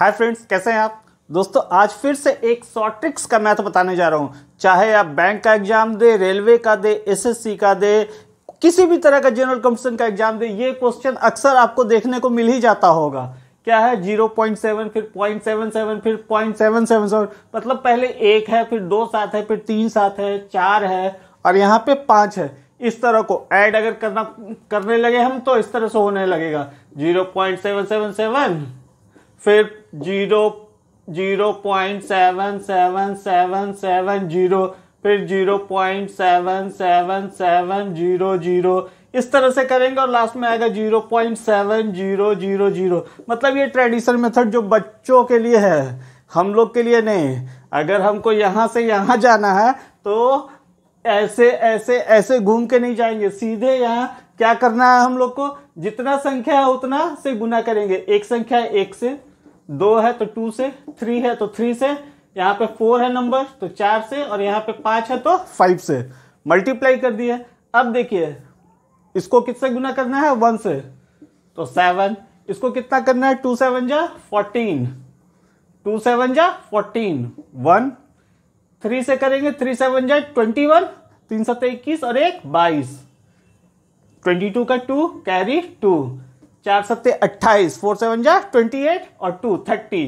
hi friends कैसे हैं आप दोस्तों आज फिर से एक शॉर्ट ट्रिक्स का मैथ तो बताने जा रहा हूं चाहे आप बैंक का एग्जाम दे रेलवे का दे एसएससी का दे किसी भी तरह का जनरल कम्पिटिशन का एग्जाम दे ये क्वेश्चन अक्सर आपको देखने को मिल ही जाता होगा क्या है जीरो पॉइंट सेवन फिर पॉइंट सेवन सेवन फिर पॉइंट सेवन सेवन सेवन मतलब पहले एक है फिर दो सात है फिर तीन सात है चार है और यहाँ पे पाँच है इस तरह को ऐड अगर करना करने लगे हम तो इस तरह से होने लगेगा zero point seven seven seven फिर zero zero point seven seven seven seven zero फिर zero point seven seven seven zero zero इस तरह से करेंगे और लास्ट में आएगा zero point seven zero zero zero मतलब ये ट्रेडिशनल मेथड जो बच्चों के लिए है हम लोग के लिए नहीं अगर हमको यहाँ से यहाँ जाना है तो ऐसे ऐसे ऐसे घूम के नहीं जाएंगे सीधे यहाँ क्या करना है हम लोग को जितना संख्या है उतना से गुना करेंगे एक संख्या एक से दो है तो टू से थ्री है तो थ्री से यहाँ पे फोर है नंबर तो चार से और यहाँ पे पांच है तो फाइव से मल्टीप्लाई कर दिए अब देखिए इसको किससे गुना करना है वन से तो सेवन इसको कितना करना है टू सेवन जा फोर्टीन टू सेवन जा फोर्टीन वन थ्री से करेंगे थ्री सेवन जा ट्वेंटी वन तीन सत्तर इक्कीस और एक बाईस ट्वेंटी टू का टू कैरी टू चार सत्ते अट्ठाईस फोर सेवन जा ट्वेंटी एट और टू थर्टी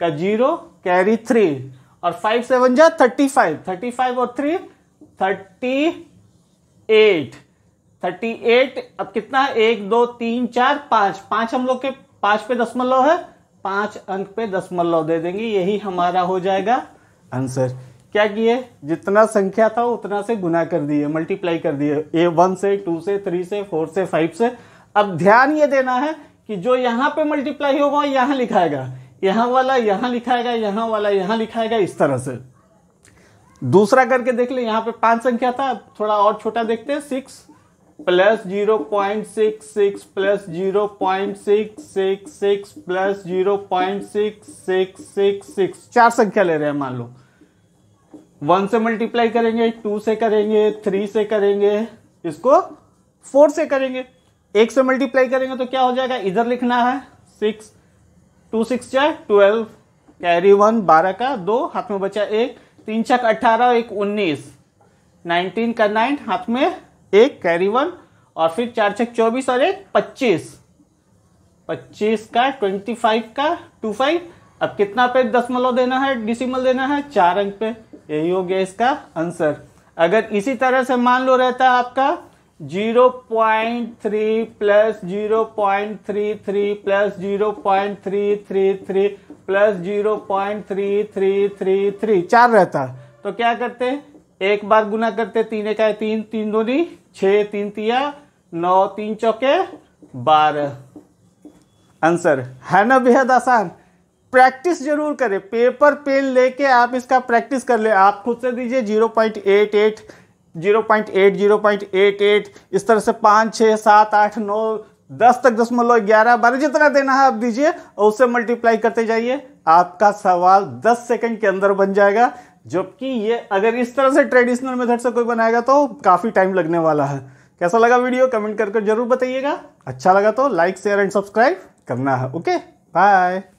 का जीरो कैरी थ्री और फाइव सेवन जा थर्टी फाइव थर्टी फाइव और three thirty eight thirty eight अब कितना है एक दो तीन चार पाँच पाँच हम लोग के पाँच पे दशमलव है पाँच अंक पे दशमलव दे देंगे यही हमारा हो जाएगा आंसर क्या किए जितना संख्या था उतना से गुना कर दिए मल्टीप्लाई कर दिए ए वन से टू से थ्री से फोर से फाइव से अब ध्यान ये देना है कि जो यहां पे मल्टीप्लाई होगा यहां लिखाएगा यहां वाला यहां लिखाएगा यहां वाला यहां लिखाएगा इस तरह से दूसरा करके देख ले यहां पे पांच संख्या था थोड़ा और छोटा देखते हैं six plus zero point six six plus zero point six six six plus zero point six six six six चार संख्या ले रहे हैं मान लो वन से मल्टीप्लाई करेंगे टू से करेंगे थ्री से करेंगे इसको फोर से करेंगे एक से मल्टीप्लाई करेंगे तो क्या हो जाएगा इधर लिखना है सिक्स टू सिक्स चार ट्वेल्व कैरी वन बारह का दो हाथ में बचा एक तीन छक अट्ठारह एक उन्नीस नाइनटीन का नाइन हाथ में एक कैरी वन और फिर चार छक चौबीस और एक पच्चीस पच्चीस का ट्वेंटी फाइव का टू फाइव अब कितना पे दसमलव देना है डिसिमल देना है चार अंक पे यही हो गया इसका आंसर अगर इसी तरह से मान लो रहता है आपका zero point three plus zero point three three plus zero point three three three plus zero point three three three three चार रहता तो क्या करते एक बार गुना करते तीन एक तीन तीन दूनी छः तीन तिया नौ तीन चौके बारह आंसर है ना बेहद आसान प्रैक्टिस जरूर करें पेपर पेन लेके आप इसका प्रैक्टिस कर ले आप खुद से दीजिए zero point eight eight zero point eight zero point eight eight इस तरह से पाँच छः सात आठ नौ दस तक दशमलव ग्यारह बारह जितना देना है आप दीजिए और उससे मल्टीप्लाई करते जाइए आपका सवाल दस सेकंड के अंदर बन जाएगा जबकि ये अगर इस तरह से ट्रेडिशनल मेथड से कोई बनाएगा तो काफ़ी टाइम लगने वाला है कैसा लगा वीडियो कमेंट करके जरूर बताइएगा अच्छा लगा तो लाइक शेयर एंड सब्सक्राइब करना है ओके बाय